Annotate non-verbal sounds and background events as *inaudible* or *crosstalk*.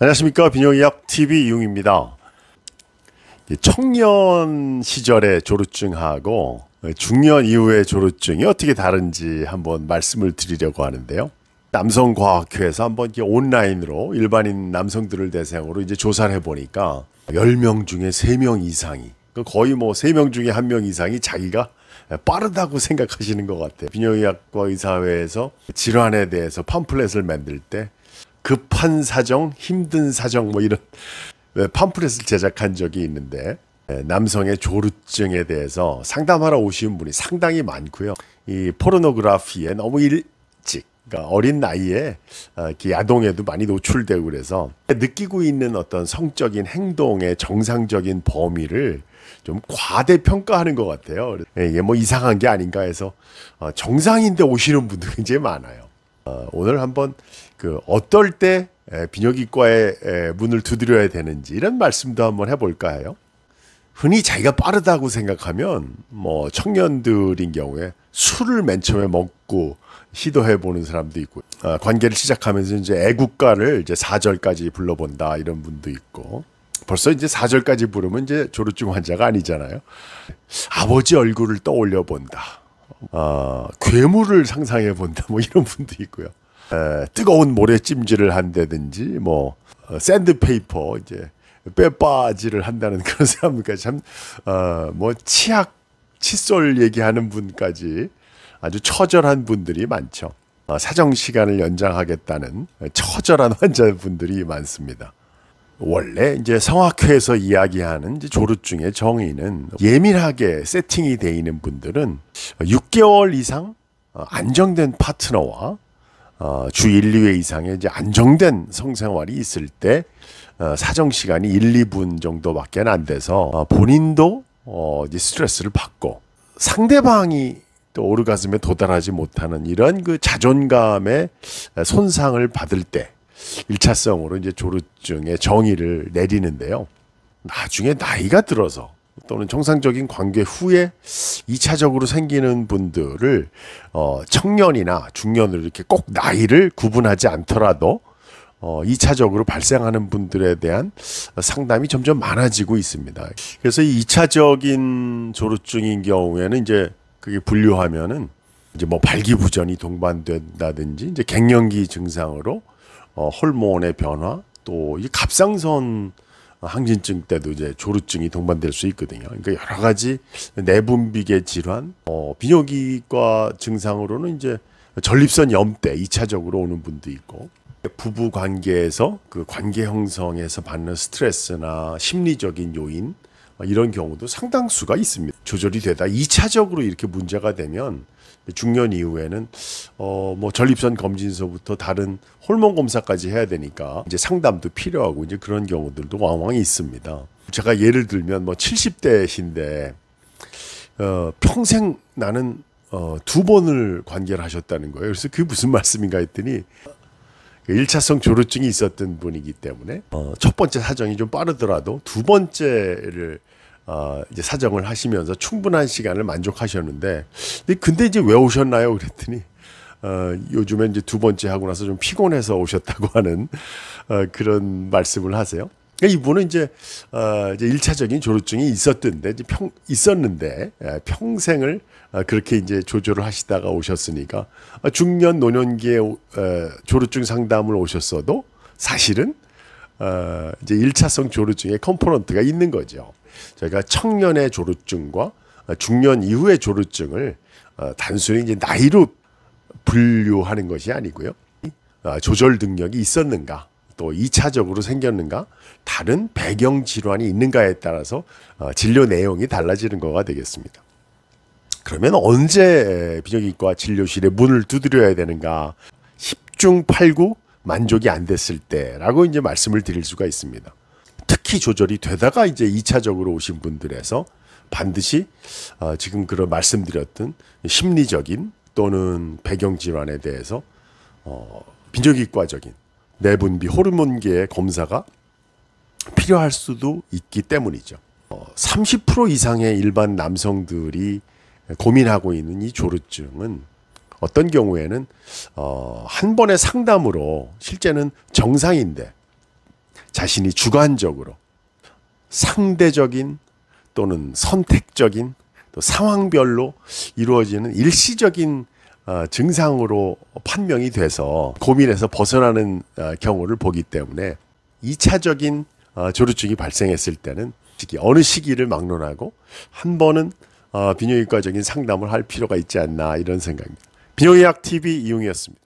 안녕하십니까 비뇨기학 TV 이용입니다. 청년 시절의 조루증하고 중년 이후의 조루증이 어떻게 다른지 한번 말씀을 드리려고 하는데요. 남성과학회에서 한번 온라인으로 일반인 남성들을 대상으로 이제 조사를 해보니까 10명 중에 3명 이상이 거의 뭐 3명 중에 1명 이상이 자기가 빠르다고 생각하시는 것 같아요. 비뇨기학과 의사회에서 질환에 대해서 팜플렛을 만들 때 급한 사정, 힘든 사정 뭐 이런 팜프렛을 제작한 적이 있는데 예, 남성의 조루증에 대해서 상담하러 오시는 분이 상당히 많고요. 이 포르노그라피에 너무 일찍 그러니까 어린 나이에 어, 야동에도 많이 노출되고 그래서 느끼고 있는 어떤 성적인 행동의 정상적인 범위를 좀 과대평가하는 것 같아요. 예, 이게 뭐 이상한 게 아닌가 해서 어, 정상인데 오시는 분도 굉장히 많아요. 어, 오늘 한번 그 어떨 때 비뇨기과의 문을 두드려야 되는지 이런 말씀도 한번 해볼까 해요. 흔히 자기가 빠르다고 생각하면 뭐 청년들인 경우에 술을 맨 처음에 먹고 시도해 보는 사람도 있고 아, 관계를 시작하면서 이제 애국가를 이제 사절까지 불러본다 이런 분도 있고 벌써 이제 사절까지 부르면 이제 조루증 환자가 아니잖아요. 아버지 얼굴을 떠올려 본다. 어, 괴물을 상상해 본다 뭐 이런 분도 있고요. 에, 뜨거운 모래 찜질을 한다든지 뭐 어, 샌드페이퍼 이제 빼빠지를 한다는 *laughs* 그런 사람들까지 참뭐 어, 뭐 치약 칫솔 얘기하는 분까지 아주 처절한 분들이 많죠. 어, 사정 시간을 연장하겠다는 처절한 환자분들이 많습니다. 원래 이제 성악회에서 이야기하는 이제 조루증의 정의는 예민하게 세팅이 돼 있는 분들은 6개월 이상 어, 안정된 파트너와 어, 주 1, 2회 이상의 이제 안정된 성생활이 있을 때 어, 사정 시간이 1, 2분 정도밖에 안 돼서 본인도 이제 스트레스를 받고 상대방이 또오르가슴에 도달하지 못하는 이런 그 자존감의 손상을 받을 때 일차성으로 이제 조루증의 정의를 내리는데요. 나중에 나이가 들어서 또는 정상적인 관계 후에 이차적으로 생기는 분들을 어, 청년이나 중년으로 이렇게 꼭 나이를 구분하지 않더라도 어, 2차적으로 발생하는 분들에 대한 상담이 점점 많아지고 있습니다. 그래서 이 2차적인 조루증인 경우에는 이제 그게 분류하면은 이제 뭐 발기부전이 동반된다든지 이제 갱년기 증상으로 어, 호르몬의 변화 또 이 갑상선 항진증 때도 이제 조루증이 동반될 수 있거든요. 그러니까 여러 가지 내분비계 질환, 어, 비뇨기과 증상으로는 이제 전립선 염대 이차적으로 오는 분도 있고 부부 관계에서 그 관계 형성에서 받는 스트레스나 심리적인 요인 이런 경우도 상당수가 있습니다. 조절이 되다 2차적으로 이렇게 문제가 되면 중년 이후에는 어 뭐 전립선 검진서부터 다른 호르몬 검사까지 해야 되니까 이제 상담도 필요하고 이제 그런 경우들도 왕왕 있습니다. 제가 예를 들면 뭐 70대신데 어 평생 나는 어, 두 번을 관계를 하셨다는 거예요. 그래서 그게 무슨 말씀인가 했더니 일차성 조류증이 있었던 분이기 때문에 어, 첫 번째 사정이 좀 빠르더라도 두 번째를 어, 이제 사정을 하시면서 충분한 시간을 만족하셨는데 근데 이제 왜 오셨나요? 그랬더니 어, 요즘에 이제 두 번째 하고 나서 좀 피곤해서 오셨다고 하는 어, 그런 말씀을 하세요. 그러니까 이분은 이제 어 이제 일차적인 조루증이 있었던데 이제 평 있었는데 예, 평생을 어, 그렇게 이제 조절을 하시다가 오셨으니까 어, 중년 노년기에 어, 조루증 상담을 오셨어도 사실은 어 이제 일차성 조루증의 컴포넌트가 있는 거죠. 저희가 청년의 조루증과 중년 이후의 조루증을 단순히 이제 나이로 분류하는 것이 아니고요. 조절 능력이 있었는가 또 2차적으로 생겼는가 다른 배경 질환이 있는가에 따라서 어, 진료 내용이 달라지는 거가 되겠습니다. 그러면 언제 비정기과진료실에 문을 두드려야 되는가 10중 8구 만족이 안 됐을 때라고 이제 말씀을 드릴 수가 있습니다. 특히 조절이 되다가 이제 2차적으로 오신 분들에서 반드시 어, 지금 그런 말씀드렸던 심리적인 또는 배경 질환에 대해서 어, 빈정기과적인 내분비 호르몬계 검사가 필요할 수도 있기 때문이죠. 30% 어, 이상의 일반 남성들이 고민하고 있는 이 조루증은 어떤 경우에는 어, 한 번의 상담으로 실제는 정상인데 자신이 주관적으로 상대적인 또는 선택적인 또 상황별로 이루어지는 일시적인 어, 증상으로 판명이 돼서 고민해서 벗어나는 어, 경우를 보기 때문에 이차적인 어, 조류증이 발생했을 때는 특히 어느 시기를 막론하고 한 번은 어, 비뇨기과적인 상담을 할 필요가 있지 않나 이런 생각입니다. 비뇨의학 TV 이용이었습니다.